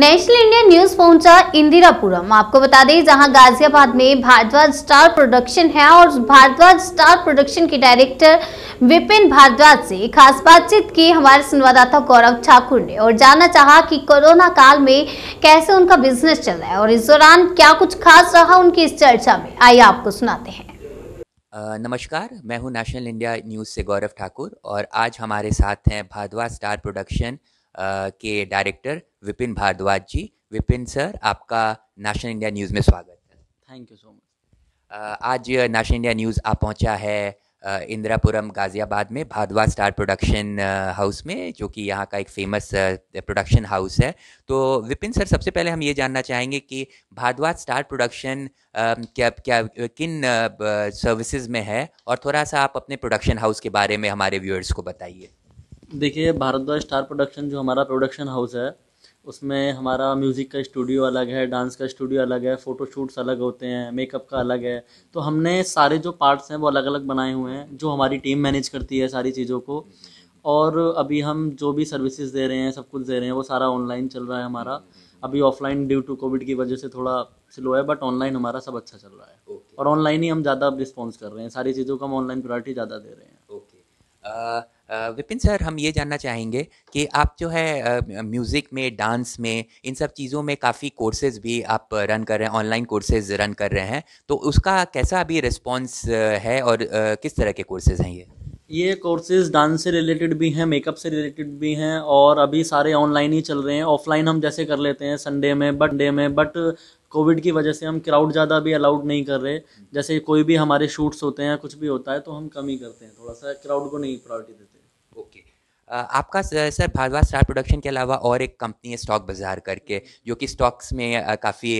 National India news पहुंचा इंदिरापुरम आपको बता दें जहां गाजियाबाद में भारद्वाज स्टार प्रोडक्शन है और भारद्वाज स्टार प्रोडक्शन के डायरेक्टर विपिन भारद्वाज से खास बातचीत की हमारे संवाददाता गौरव ठाकुर ने और जानना चाहा कि कोरोना काल में कैसे उनका बिजनेस चल रहा है और इस दौरान क्या कुछ खास रहा उनकी इस चर्चा में आइए आपको सुनाते हैं नमस्कार मैं हूँ नेशनल इंडिया न्यूज़ से गौरव ठाकुर और आज हमारे साथ हैं भारद्वाज स्टार प्रोडक्शन के डायरेक्टर विपिन भारद्वाज जी विपिन सर आपका नेशनल इंडिया न्यूज़ में स्वागत है थैंक यू सो मच आज नेशनल इंडिया न्यूज़ आ पहुंचा है इंदिरापुरम गाज़ियाबाद में भारद्वाज स्टार प्रोडक्शन हाउस में जो कि यहाँ का एक फेमस प्रोडक्शन हाउस है तो विपिन सर सबसे पहले हम ये जानना चाहेंगे कि भारद्वाज स्टार प्रोडक्शन क्या क्या किन सर्विसेज में है और थोड़ा सा आप अपने प्रोडक्शन हाउस के बारे में हमारे व्यूअर्स को बताइए देखिए भारद्वाज स्टार प्रोडक्शन जो हमारा प्रोडक्शन हाउस है उसमें हमारा म्यूज़िक का स्टूडियो अलग है डांस का स्टूडियो अलग है फ़ोटोशूट्स अलग होते हैं मेकअप का अलग है तो हमने सारे जो पार्ट्स हैं वो अलग अलग बनाए हुए हैं जो हमारी टीम मैनेज करती है सारी चीज़ों को और अभी हम जो भी सर्विसेज दे रहे हैं सब कुछ दे रहे हैं वो सारा ऑनलाइन चल रहा है हमारा अभी ऑफलाइन ड्यू टू कोविड की वजह से थोड़ा स्लो है बट ऑनलाइन हमारा सब अच्छा चल रहा है और ऑनलाइन ही हम ज़्यादा अब रिस्पॉन्स कर रहे हैं सारी चीज़ों का हम ऑनलाइन प्रायोरिटी ज़्यादा दे रहे हैं ओके विपिन सर हम ये जानना चाहेंगे कि आप जो है म्यूज़िक में डांस में इन सब चीज़ों में काफ़ी कोर्सेज भी आप रन कर रहे हैं ऑनलाइन कोर्सेज रन कर रहे हैं तो उसका कैसा अभी रिस्पॉन्स है और किस तरह के कोर्सेज हैं ये ये कोर्सेज डांस से रिलेटेड भी हैं मेकअप से रिलेटेड भी हैं और अभी सारे ऑनलाइन ही चल रहे हैं ऑफलाइन हम जैसे कर लेते हैं संडे में बट डे में बट कोविड की वजह से हम क्राउड ज़्यादा भी अलाउड नहीं कर रहे जैसे कोई भी हमारे शूट्स होते हैं कुछ भी होता है तो हम कम ही करते हैं थोड़ा सा क्राउड को नहीं प्रायोरिटी देते आपका सर भारद्वाज स्टार प्रोडक्शन के अलावा और एक कंपनी है स्टॉक बाजार करके जो कि स्टॉक्स में काफ़ी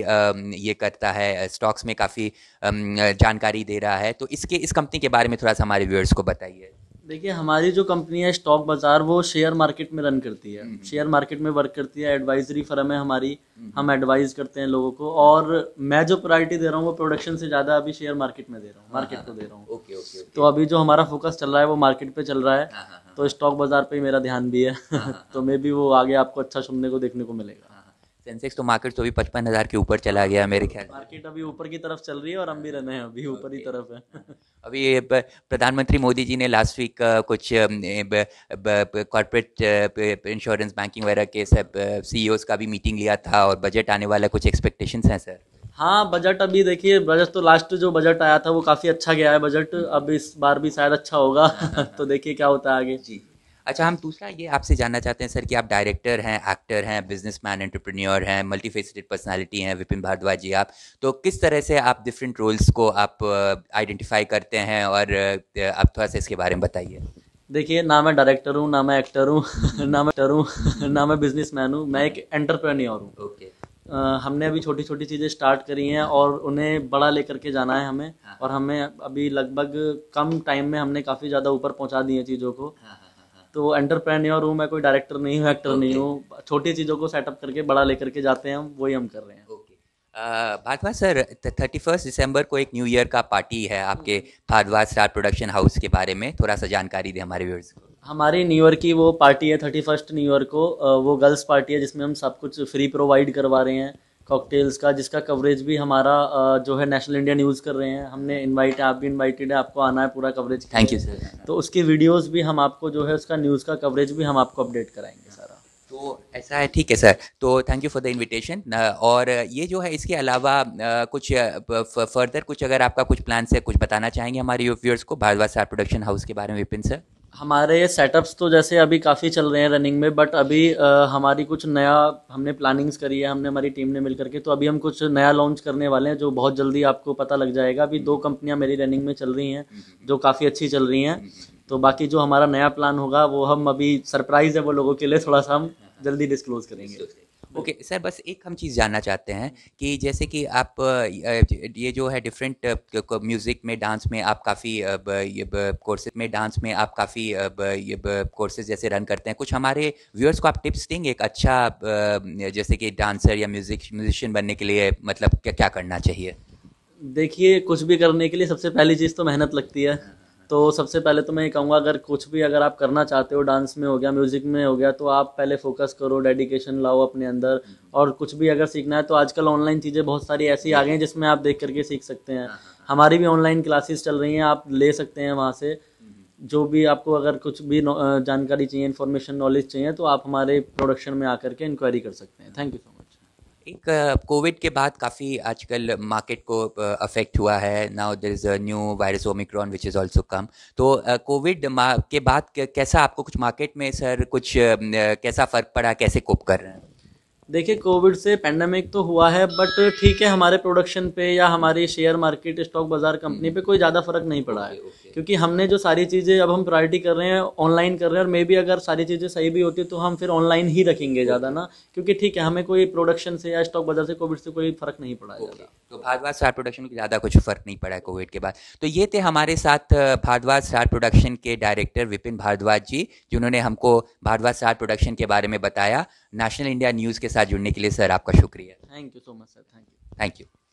ये करता है स्टॉक्स में काफ़ी जानकारी दे रहा है तो इसके इस कंपनी के बारे में थोड़ा सा हमारे व्यूअर्स को बताइए देखिए हमारी जो कंपनी है स्टॉक बाजार वो शेयर मार्केट में रन करती है हम्म। शेयर मार्केट में वर्क करती है एडवाइजरी फर्म है हमारी हम्म। हम एडवाइज करते हैं लोगों को और मैं जो प्रायोरिटी दे रहा हूँ वो प्रोडक्शन से ज़्यादा अभी शेयर मार्केट में दे रहा हूँ मार्केट हाँ, को दे रहा हूँ हाँ, तो अभी जो हमारा फोकस चल रहा है वो मार्केट पे चल रहा है हाँ, तो स्टॉक बाजार पे ही मेरा ध्यान भी है तो मे भी वो आगे आपको अच्छा सुनने को देखने को मिलेगा हाँ, हाँ। सेंसेक्स तो मार्केट तो अभी पचपन हज़ार के ऊपर चला गया मेरे ख्याल मार्केट अभी ऊपर की तरफ चल रही है और हम भी रहने हैं अभी ऊपर ही तरफ है अभी प्रधानमंत्री मोदी जी ने लास्ट वीक कुछ कॉर्पोरेट इंश्योरेंस बैंकिंग वगैरह के सब सीईओस e का भी मीटिंग लिया था और बजट आने वाला कुछ एक्सपेक्टेशंस हैं सर हाँ बजट अभी देखिए बजट तो लास्ट जो बजट आया था वो काफ़ी अच्छा गया है बजट अब इस बार भी शायद अच्छा होगा हाँ, तो देखिए क्या होता है आगे जी अच्छा हम दूसरा ये आपसे जानना चाहते हैं सर कि आप डायरेक्टर हैं एक्टर हैं बिजनेसमैन एंटरप्रेन्योर हैं मल्टी फेसिटेड पर्सनैलिटी हैं विपिन भारद्वाज जी आप तो किस तरह से आप डिफरेंट रोल्स को आप आइडेंटिफाई uh, करते हैं और uh, आप थोड़ा सा इसके बारे में बताइए देखिए ना मैं डायरेक्टर हूँ ना मैं एक्टर हूँ ना मैं एक्टर हूँ ना मैं मैन हूँ मैं एक एंटरप्रेन्योर हूँ ओके हमने अभी छोटी छोटी चीज़ें स्टार्ट करी हैं और उन्हें बड़ा लेकर के जाना है हमें हाँ। और हमें अभी लगभग कम टाइम में हमने काफ़ी ज़्यादा ऊपर पहुंचा दी है चीज़ों को हाँ, हाँ, हाँ, तो एंटरप्रेन्योर हूँ मैं कोई डायरेक्टर नहीं हूँ एक्टर नहीं हूँ छोटी चीज़ों को सेटअप करके बड़ा लेकर के जाते हैं हम वही हम कर रहे हैं okay. भादवा सर थर्टी फर्स्ट दिसंबर को एक न्यू ईयर का पार्टी है आपके हम्म। भादवा स्टार प्रोडक्शन हाउस के बारे में थोड़ा सा जानकारी दें हमारे व्यूअर्स को हमारी ईयर की वो पार्टी है थर्टी फर्स्ट न्यू ईयर को वो गर्ल्स पार्टी है जिसमें हम सब कुछ फ्री प्रोवाइड करवा रहे हैं कॉकटेल्स का जिसका कवरेज भी हमारा जो है नेशनल इंडिया न्यूज़ कर रहे हैं हमने इनवाइट है आप भी इनवाइटेड है आपको आना है पूरा कवरेज थैंक यू सर तो उसकी वीडियोस भी हम आपको जो है उसका न्यूज़ का कवरेज भी हम आपको अपडेट कराएंगे सारा तो ऐसा है ठीक है सर तो thank you for the invitation और ये जो है इसके अलावा कुछ फर्दर कुछ अगर आपका कुछ प्लान्स है कुछ बताना चाहेंगे हमारे व्यूअर्स को भारद्वाज सार प्रोडक्शन हाउस के बारे में विपिन सर हमारे सेटअप्स तो जैसे अभी काफ़ी चल रहे हैं रनिंग में बट अभी आ, हमारी कुछ नया हमने प्लानिंग्स करी है हमने हमारी टीम ने मिल करके तो अभी हम कुछ नया लॉन्च करने वाले हैं जो बहुत जल्दी आपको पता लग जाएगा अभी दो कंपनियां मेरी रनिंग में चल रही हैं जो काफ़ी अच्छी चल रही हैं तो बाकी जो हमारा नया प्लान होगा वो हम अभी सरप्राइज़ है वो लोगों के लिए थोड़ा सा हम जल्दी डिस्क्लोज करेंगे ओके okay, सर बस एक हम चीज़ जानना चाहते हैं कि जैसे कि आप ये जो है डिफरेंट म्यूज़िक में डांस में आप काफ़ी कोर्सेज में डांस में आप काफ़ी कोर्सेज जैसे रन करते हैं कुछ हमारे व्यूअर्स को आप टिप्स देंगे एक अच्छा जैसे कि डांसर या म्यूज़िक म्यूजिशियन बनने के लिए मतलब क्या क्या करना चाहिए देखिए कुछ भी करने के लिए सबसे पहली चीज़ तो मेहनत लगती है हाँ। तो सबसे पहले तो मैं ये कहूँगा अगर कुछ भी अगर आप करना चाहते हो डांस में हो गया म्यूज़िक में हो गया तो आप पहले फोकस करो डेडिकेशन लाओ अपने अंदर और कुछ भी अगर सीखना है तो आजकल ऑनलाइन चीज़ें बहुत सारी ऐसी आ गई हैं जिसमें आप देख करके सीख सकते हैं हाँ, हाँ, हाँ। हमारी भी ऑनलाइन क्लासेस चल रही हैं आप ले सकते हैं वहाँ से हम्म। जो भी आपको अगर कुछ भी जानकारी चाहिए इन्फॉर्मेशन नॉलेज चाहिए तो आप हमारे प्रोडक्शन में आकर के इंक्वायरी कर सकते हैं थैंक यू सो मच एक कोविड के बाद काफ़ी आजकल मार्केट को अफेक्ट हुआ है now there is a new virus Omicron which is also come तो कोविड के बाद कैसा आपको कुछ मार्केट में सर कुछ कैसा फ़र्क पड़ा कैसे कोप कर रहे हैं देखिए कोविड से पैंडमिक तो हुआ है बट ठीक है हमारे प्रोडक्शन पे या हमारी शेयर मार्केट स्टॉक बाजार कंपनी पे कोई ज़्यादा फर्क नहीं पड़ा है क्योंकि हमने जो सारी चीज़ें अब हम प्रायोरिटी कर रहे हैं ऑनलाइन कर रहे हैं और मे भी अगर सारी चीज़ें सही भी होती तो हम फिर ऑनलाइन ही रखेंगे ज़्यादा ना क्योंकि ठीक है हमें कोई प्रोडक्शन से या स्टॉक बाजार से कोविड से कोई फर्क नहीं पड़ा ज़्यादा तो भारद्वाज स्टार प्रोडक्शन को ज़्यादा कुछ फर्क नहीं पड़ा है कोविड के बाद तो ये थे हमारे साथ भारद्वाज स्टार प्रोडक्शन के डायरेक्टर विपिन भारद्वाज जी जिन्होंने हमको भारद्वाज स्टार प्रोडक्शन के बारे में बताया नेशनल इंडिया न्यूज़ के साथ जुड़ने के लिए सर आपका शुक्रिया thank you so much sir thank you thank you